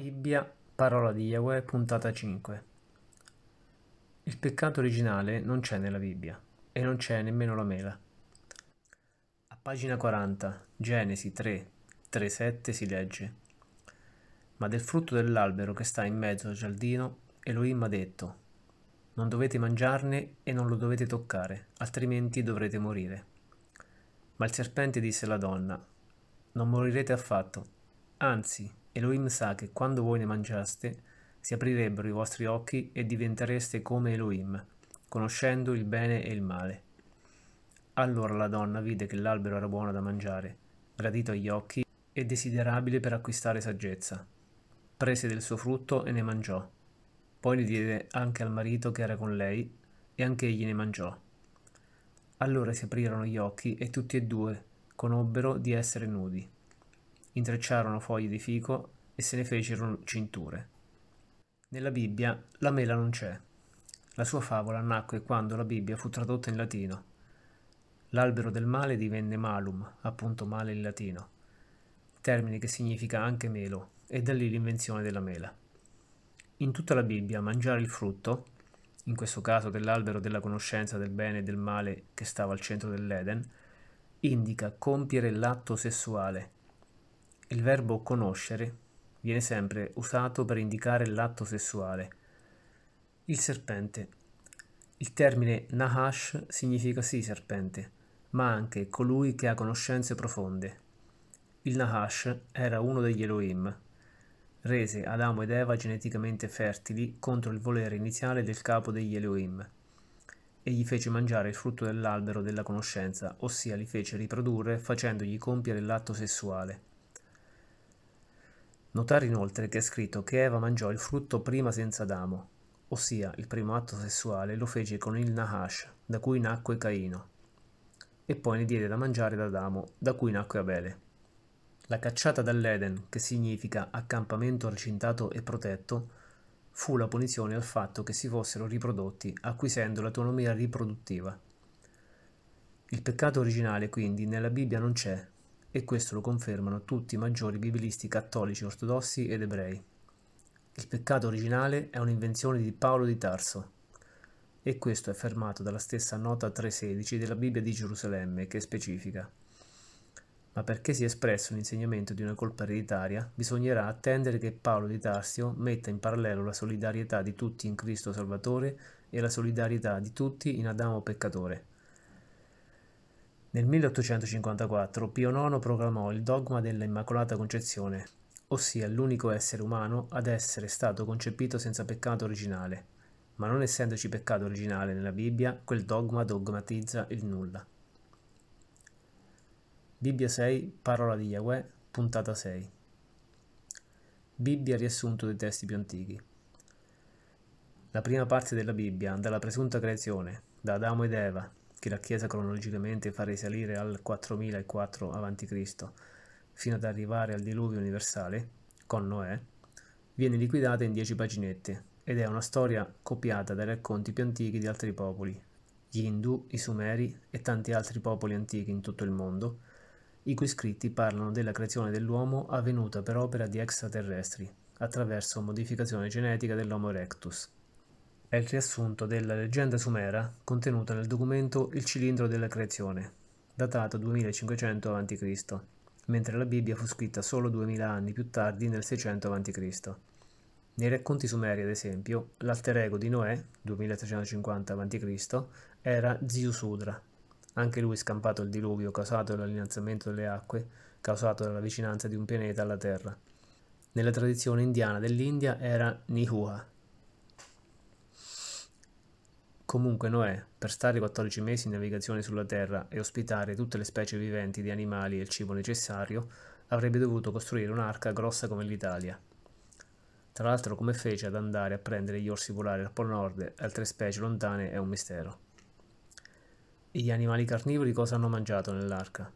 Bibbia, parola di Yahweh, puntata 5. Il peccato originale non c'è nella Bibbia e non c'è nemmeno la mela. A pagina 40, Genesi 3, 3, 7 si legge Ma del frutto dell'albero che sta in mezzo al giardino, Elohim ha detto Non dovete mangiarne e non lo dovete toccare, altrimenti dovrete morire. Ma il serpente disse alla donna Non morirete affatto, anzi Elohim sa che quando voi ne mangiaste si aprirebbero i vostri occhi e diventereste come Elohim, conoscendo il bene e il male. Allora la donna vide che l'albero era buono da mangiare, gradito agli occhi e desiderabile per acquistare saggezza. Prese del suo frutto e ne mangiò. Poi ne diede anche al marito che era con lei, e anche egli ne mangiò. Allora si aprirono gli occhi e tutti e due conobbero di essere nudi intrecciarono foglie di fico e se ne fecero cinture. Nella Bibbia la mela non c'è. La sua favola nacque quando la Bibbia fu tradotta in latino. L'albero del male divenne malum, appunto male in latino, termine che significa anche melo, e da lì l'invenzione della mela. In tutta la Bibbia mangiare il frutto, in questo caso dell'albero della conoscenza del bene e del male che stava al centro dell'Eden, indica compiere l'atto sessuale, il verbo conoscere viene sempre usato per indicare l'atto sessuale. Il serpente. Il termine Nahash significa sì serpente, ma anche colui che ha conoscenze profonde. Il Nahash era uno degli Elohim, rese Adamo ed Eva geneticamente fertili contro il volere iniziale del capo degli Elohim e gli fece mangiare il frutto dell'albero della conoscenza, ossia li fece riprodurre facendogli compiere l'atto sessuale. Notare inoltre che è scritto che Eva mangiò il frutto prima senza Adamo, ossia il primo atto sessuale lo fece con il Nahash, da cui nacque Caino, e poi ne diede da mangiare ad Adamo, da cui nacque Abele. La cacciata dall'Eden, che significa accampamento recintato e protetto, fu la punizione al fatto che si fossero riprodotti, acquisendo l'autonomia riproduttiva. Il peccato originale quindi nella Bibbia non c'è, e questo lo confermano tutti i maggiori biblisti cattolici ortodossi ed ebrei. Il peccato originale è un'invenzione di Paolo di Tarso e questo è affermato dalla stessa nota 3.16 della Bibbia di Gerusalemme che specifica ma perché si è espresso l'insegnamento di una colpa ereditaria, bisognerà attendere che Paolo di Tarsio metta in parallelo la solidarietà di tutti in Cristo Salvatore e la solidarietà di tutti in Adamo peccatore. Nel 1854 Pio IX proclamò il dogma dell'Immacolata Concezione, ossia l'unico essere umano ad essere stato concepito senza peccato originale. Ma non essendoci peccato originale nella Bibbia, quel dogma dogmatizza il nulla. Bibbia 6, Parola di Yahweh, puntata 6. Bibbia riassunto dei testi più antichi. La prima parte della Bibbia, dalla presunta creazione, da Adamo ed Eva, che la Chiesa cronologicamente fa risalire al 4004 a.C., fino ad arrivare al diluvio universale, con Noè, viene liquidata in dieci paginette ed è una storia copiata dai racconti più antichi di altri popoli, gli Hindu, i Sumeri e tanti altri popoli antichi in tutto il mondo, i cui scritti parlano della creazione dell'uomo avvenuta per opera di extraterrestri, attraverso modificazione genetica dell'Homo erectus è il riassunto della leggenda sumera contenuta nel documento Il cilindro della creazione, datato 2500 a.C., mentre la Bibbia fu scritta solo 2000 anni più tardi nel 600 a.C. Nei racconti sumeri, ad esempio, l'alter ego di Noè, 2350 a.C., era Ziu Sudra. anche lui scampato il diluvio causato dall'innalzamento delle acque, causato dalla vicinanza di un pianeta alla Terra. Nella tradizione indiana dell'India era Nihua, Comunque Noè, per stare 14 mesi in navigazione sulla Terra e ospitare tutte le specie viventi di animali e il cibo necessario, avrebbe dovuto costruire un'arca grossa come l'Italia. Tra l'altro come fece ad andare a prendere gli orsi polari al Polo Nord e altre specie lontane è un mistero. E gli animali carnivori cosa hanno mangiato nell'arca?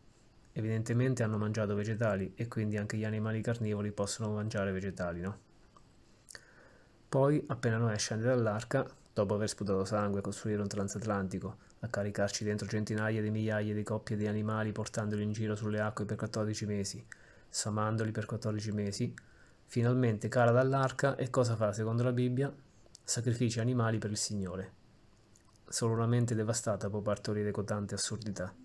Evidentemente hanno mangiato vegetali e quindi anche gli animali carnivori possono mangiare vegetali, no? Poi, appena Noè scende dall'arca, dopo aver sputato sangue, costruire un transatlantico, a caricarci dentro centinaia di migliaia di coppie di animali portandoli in giro sulle acque per 14 mesi, sfamandoli per 14 mesi, finalmente cala dall'arca e cosa fa secondo la Bibbia? Sacrifici animali per il Signore. Solo una mente devastata può partorire con tante assurdità.